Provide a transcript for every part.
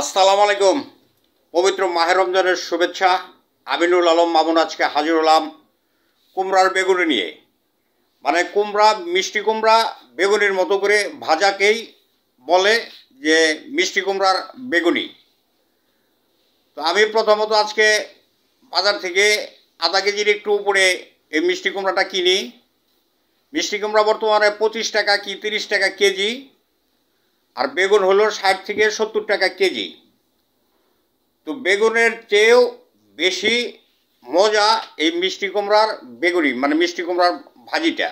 আসসালামু আলাইকুম পবিত্র মাহের রমজানের শুভেচ্ছা আমিনুল আলম মামুন আজকে হাজির হলাম কুমড়ার বেগুনি নিয়ে মানে কুমড়া মিষ্টি কুমড়া বেগুনির মতো করে ভাজাকেই বলে যে মিষ্টি কুমড়ার বেগুনি তো আমি প্রথমত আজকে বাজার থেকে আধা কেজির একটু উপরে এই মিষ্টি কুমড়াটা কিনি মিষ্টি কুমড়া বর্তমানে পঁচিশ টাকা কি তিরিশ টাকা কেজি আর বেগুন হলো ষাট থেকে সত্তর টাকা কেজি তো বেগুনের চেয়েও বেশি মজা এই মিষ্টি কুমড়ার বেগুনি মানে মিষ্টি কুমড়ার ভাজিটা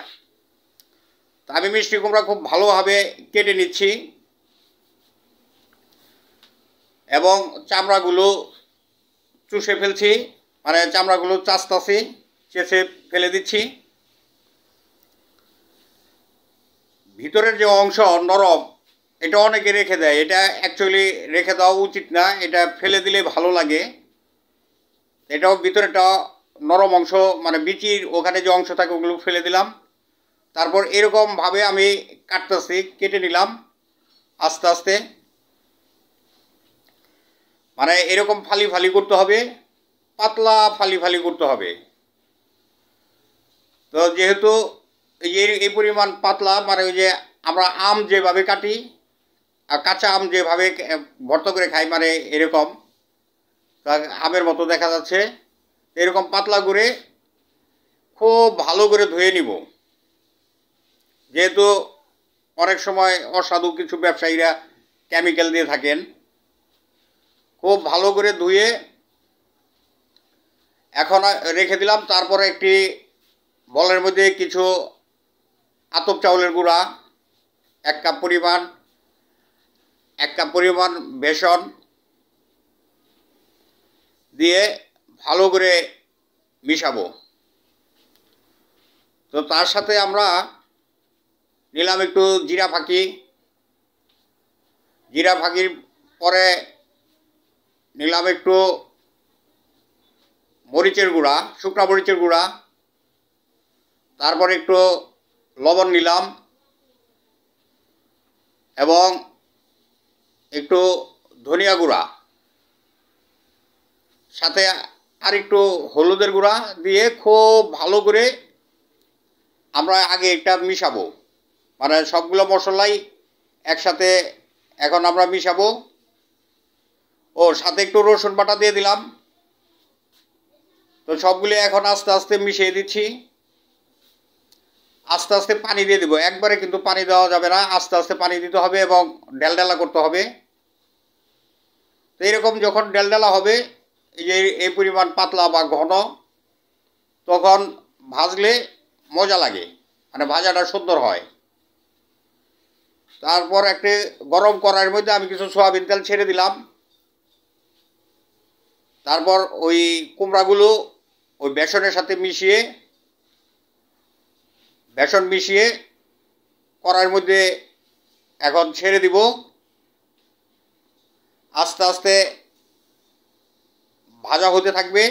তা আমি মিষ্টি কুমড়া খুব ভালোভাবে কেটে নিচ্ছি এবং চামড়াগুলো চুষে ফেলছি মানে চামড়াগুলো চাষতাছি চেষে ফেলে দিচ্ছি ভিতরের যে অংশ নরম এটা অনেকে রেখে দেয় এটা অ্যাকচুয়ালি রেখে দেওয়া উচিত না এটা ফেলে দিলে ভালো লাগে এটাও ভিতরেটা নরম অংশ মানে বিচির ওখানে যে অংশ থাকে ওগুলো ফেলে দিলাম তারপর এরকমভাবে আমি কাটতেছি কেটে নিলাম আস্তে আস্তে মানে এরকম ফালি ফালি করতে হবে পাতলা ফালি ফালি করতে হবে তো যেহেতু এই পরিমাণ পাতলা মানে ওই যে আমরা আম যেভাবে কাটি আর কাঁচা আম যেভাবে ভর্ত করে খাই মানে এরকম আমের মতো দেখা যাচ্ছে এরকম পাতলা করে খুব ভালো করে ধুয়ে নিব যেহেতু অনেক সময় অসাধু কিছু ব্যবসায়ীরা কেমিক্যাল দিয়ে থাকেন খুব ভালো করে ধুয়ে এখন রেখে দিলাম তারপরে একটি বলের মধ্যে কিছু আতপ চাউলের গুঁড়া এক কাপ পরিমাণ একটা পরিমাণ বেসন দিয়ে ভালো করে মিশাবো তো তার সাথে আমরা নিলাম একটু জিরা ফাঁকি জিরা ফাঁকির পরে নিলাম একটু মরিচের গুঁড়া শুকনা মরিচের গুঁড়া তারপর একটু লবণ নিলাম এবং একটু ধনিয়া গুঁড়া সাথে আর একটু হলুদের গুঁড়া দিয়ে খুব ভালো করে আমরা আগে এটা মিশাবো মানে সবগুলো মশলাই একসাথে এখন আমরা মিশাবো ও সাথে একটু রসুন বাটা দিয়ে দিলাম তো সবগুলো এখন আস্তে আস্তে মিশিয়ে দিচ্ছি আস্তে আস্তে পানি দিয়ে দেবো একবারে কিন্তু পানি দেওয়া যাবে না আস্তে আস্তে পানি দিতে হবে এবং ডেলডেলা করতে হবে তো এরকম যখন ডেলডেলা হবে এই যে এই পরিমাণ পাতলা বা ঘন তখন ভাজলে মজা লাগে মানে ভাজাটা সুন্দর হয় তারপর একটি গরম করার মধ্যে আমি কিছু সোয়াবিন তেল ছেড়ে দিলাম তারপর ওই কুমড়াগুলো ওই বেসনের সাথে মিশিয়ে বেসন মিশিয়ে কড়াইয়ের মধ্যে এখন ছেড়ে দিব আস্তে আস্তে ভাজা হতে থাকবে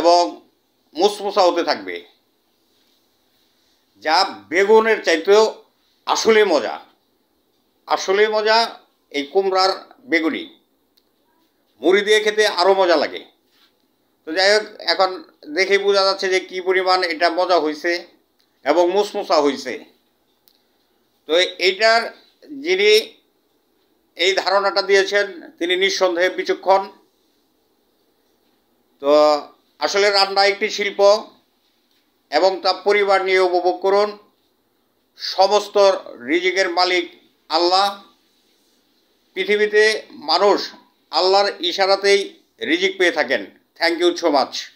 এবং মুসমুসা হতে থাকবে যা বেগুনের চাইতেও আসলে মজা আসলে মজা এই কুমড়ার বেগুনি মুড়ি দিয়ে খেতে আরও মজা লাগে তো যাই হোক এখন দেখে বোঝা যাচ্ছে যে কী পরিমাণ এটা মজা হয়েছে এবং মুসমুসা হয়েছে তো এইটার যিনি এই ধারণাটা দিয়েছেন তিনি নিঃসন্দেহে বিচক্ষণ তো আসলে রান্না একটি শিল্প এবং তা পরিবার নিয়ে উপভোগ করুন সমস্ত রিজিকের মালিক আল্লাহ পৃথিবীতে মানুষ আল্লাহর ইশারাতেই রিজিক পেয়ে থাকেন থ্যাংক ইউ সো মাচ